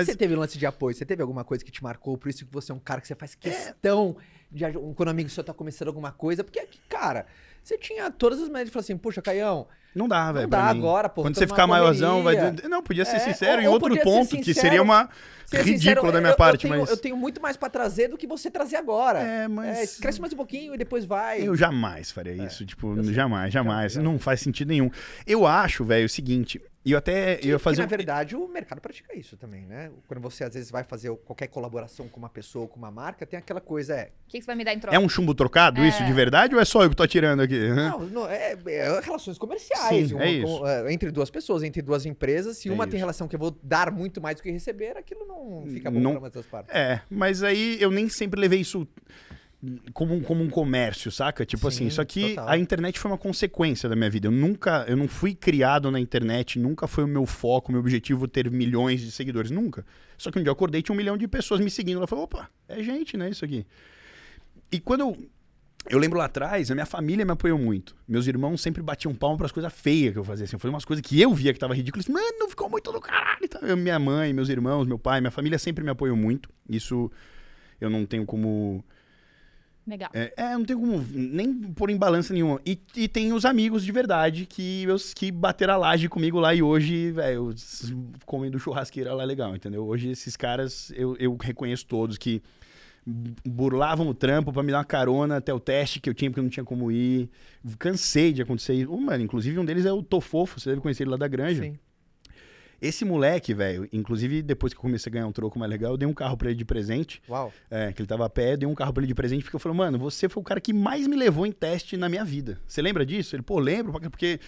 Mas... Você teve lance de apoio? Você teve alguma coisa que te marcou? Por isso que você é um cara que você faz é. questão é. de um, quando um amigo seu tá começando alguma coisa? Porque é cara, você tinha todas as maneiras de falar assim, puxa, Caião. Não dá, velho. Não dá agora, pô. Quando você ficar maiorzão, vai. Não, podia ser é, sincero ou, em outro ponto, sincero, que seria uma ridícula da minha eu, parte, eu tenho, mas. Eu tenho muito mais para trazer do que você trazer agora. É, é mas. É, cresce mais um pouquinho e depois vai. Eu jamais faria isso. tipo, jamais, jamais, jamais. Não faz sentido nenhum. Eu acho, velho, o seguinte. E eu até. Que, eu fazer que, na verdade, o mercado pratica isso também, né? Quando você, às vezes, vai fazer qualquer colaboração com uma pessoa, com uma marca, tem aquela coisa. É... O que, que, você vai me dar em troca? É um chumbo trocado é... isso de é. verdade ou é só eu que tô atirando aqui? Não, não é, é, relações comerciais. Sim, uma, é com, é, entre duas pessoas, entre duas empresas. Se é uma tem relação que eu vou dar muito mais do que receber, aquilo não fica bom não... para uma das partes. É, mas aí eu nem sempre levei isso como um, como um comércio, saca? Tipo Sim, assim, isso aqui, total. a internet foi uma consequência da minha vida. Eu nunca, eu não fui criado na internet, nunca foi o meu foco, meu objetivo ter milhões de seguidores, nunca. Só que um dia eu acordei tinha um milhão de pessoas me seguindo. Ela falou, opa, é gente, né, isso aqui. E quando eu, eu lembro lá atrás, a minha família me apoiou muito. Meus irmãos sempre batiam palma para as coisas feias que eu fazia. Assim, eu fazia umas coisas que eu via que tava ridículas. Mano, ficou muito do caralho. Tá? Eu, minha mãe, meus irmãos, meu pai, minha família sempre me apoiou muito. Isso eu não tenho como Legal. É, é, não tem como nem pôr em balança nenhuma. E, e tem os amigos de verdade que, meus, que bateram a laje comigo lá e hoje, velho, comendo churrasqueira lá é legal, entendeu? Hoje esses caras, eu, eu reconheço todos que burlavam o trampo para me dar uma carona até o teste que eu tinha, porque eu não tinha como ir. Cansei de acontecer isso. Oh, mano, inclusive um deles é o Tofofo, você deve conhecer ele lá da granja. Sim. Esse moleque, velho, inclusive depois que eu comecei a ganhar um troco mais legal, eu dei um carro pra ele de presente. Uau. É, que ele tava a pé, eu dei um carro pra ele de presente, porque eu falei, mano, você foi o cara que mais me levou em teste na minha vida. Você lembra disso? Ele, pô, lembro, porque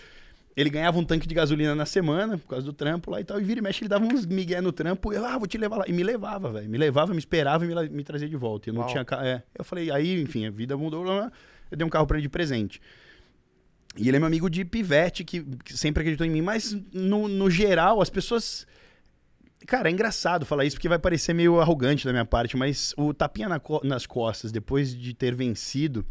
ele ganhava um tanque de gasolina na semana por causa do trampo lá e tal. E vira e mexe, ele dava uns migué no trampo. E eu, ah, vou te levar lá. E me levava, velho. Me levava, me esperava e me, me trazia de volta. Eu não Uau. tinha. É. Eu falei, aí, enfim, a vida mudou. Eu dei um carro para ele de presente. E ele é meu amigo de pivete, que, que sempre acreditou em mim, mas no, no geral, as pessoas. Cara, é engraçado falar isso porque vai parecer meio arrogante da minha parte, mas o tapinha na co nas costas depois de ter vencido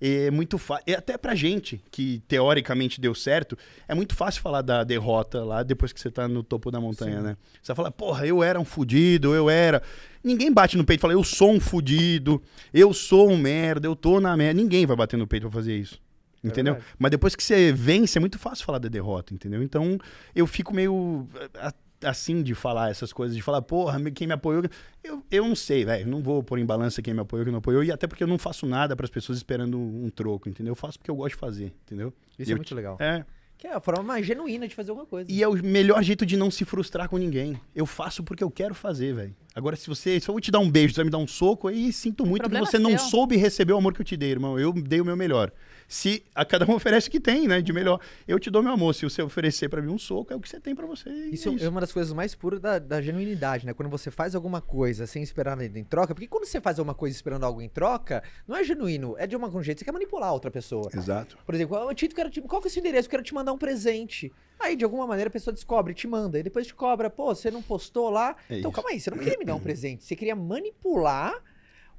é muito fácil. É até pra gente, que teoricamente deu certo, é muito fácil falar da derrota lá depois que você tá no topo da montanha, Sim. né? Você fala, porra, eu era um fudido, eu era. Ninguém bate no peito e fala, eu sou um fudido, eu sou um merda, eu tô na merda. Ninguém vai bater no peito pra fazer isso. É entendeu? É Mas depois que você vence, é muito fácil falar da derrota, entendeu? Então, eu fico meio eh, assim de falar essas coisas, de falar, porra, quem me apoiou. Eu, eu não sei, velho. Não vou pôr em balança quem me apoiou, quem não apoiou. E até porque eu não faço nada para as pessoas esperando um troco, entendeu? Eu faço porque eu gosto de fazer, entendeu? Isso e é eu, muito legal. É. Que é a forma mais genuína de fazer alguma coisa. E é o melhor jeito de não se frustrar com ninguém. Eu faço porque eu quero fazer, velho. Agora, se você. Se eu te dar um beijo, você vai me dar um soco, aí sinto muito que você é seu. não soube receber o amor que eu te dei, irmão. Eu dei o meu melhor. Se a cada um oferece o que tem, né? De melhor. Eu te dou meu amor. Se você oferecer para mim um soco, é o que você tem para você. Isso é, isso, é uma das coisas mais puras da, da, genuinidade, né? Quando você faz alguma coisa sem esperar nada em troca. Porque quando você faz alguma coisa esperando algo em troca, não é genuíno. É de algum jeito. Você quer manipular outra pessoa. Exato. Por exemplo, eu, Tito, quero te, qual que é o seu endereço? Eu quero te mandar mandar um presente. Aí, de alguma maneira, a pessoa descobre, te manda, e depois te cobra, pô, você não postou lá. É então, isso. calma aí, você não queria me dar um presente, você queria manipular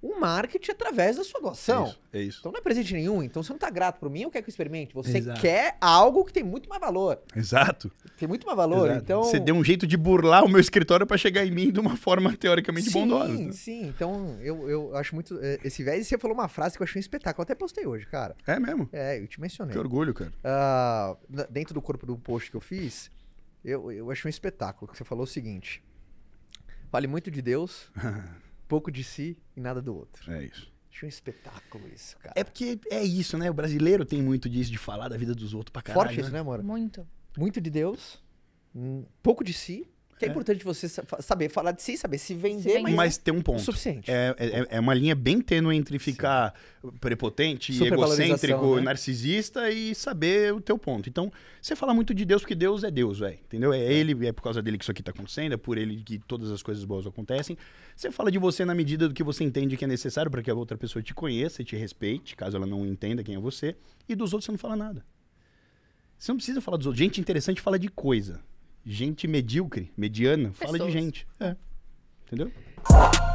o marketing através da sua doação. É isso, é isso. Então não é presente nenhum, então você não está grato por mim ou quer que eu experimente. Você Exato. quer algo que tem muito mais valor. Exato. Tem muito mais valor, Exato. então... Você deu um jeito de burlar o meu escritório para chegar em mim de uma forma teoricamente sim, bondosa. Sim, sim. Então eu, eu acho muito... Eh, esse viés, você falou uma frase que eu achei um espetáculo. Eu até postei hoje, cara. É mesmo? É, eu te mencionei. Que orgulho, cara. Uh, dentro do corpo do post que eu fiz, eu, eu achei um espetáculo. Que você falou o seguinte... Fale muito de Deus... pouco de si e nada do outro. É isso. Acho um espetáculo isso, cara. É porque é isso, né? O brasileiro tem muito disso de falar da vida dos outros pra caralho. Forte né? isso, né, mano? Muito. Muito de Deus, hum, pouco de si que é, é importante você saber falar de si, saber se vender, se vender. mas, ter um ponto. suficiente. É, é, é, é, uma linha bem tênue entre ficar Sim. prepotente, egocêntrico, né? narcisista e saber o teu ponto. Então, você fala muito de Deus porque Deus é Deus, velho. Entendeu? É, é ele, é por causa dele que isso aqui tá acontecendo, é por ele que todas as coisas boas acontecem. Você fala de você na medida do que você entende que é necessário para que a outra pessoa te conheça e te respeite, caso ela não entenda quem é você, e dos outros você não fala nada. Você não precisa falar dos outros. Gente interessante fala de coisa gente medíocre, mediana, Pessoas. fala de gente. É. Entendeu?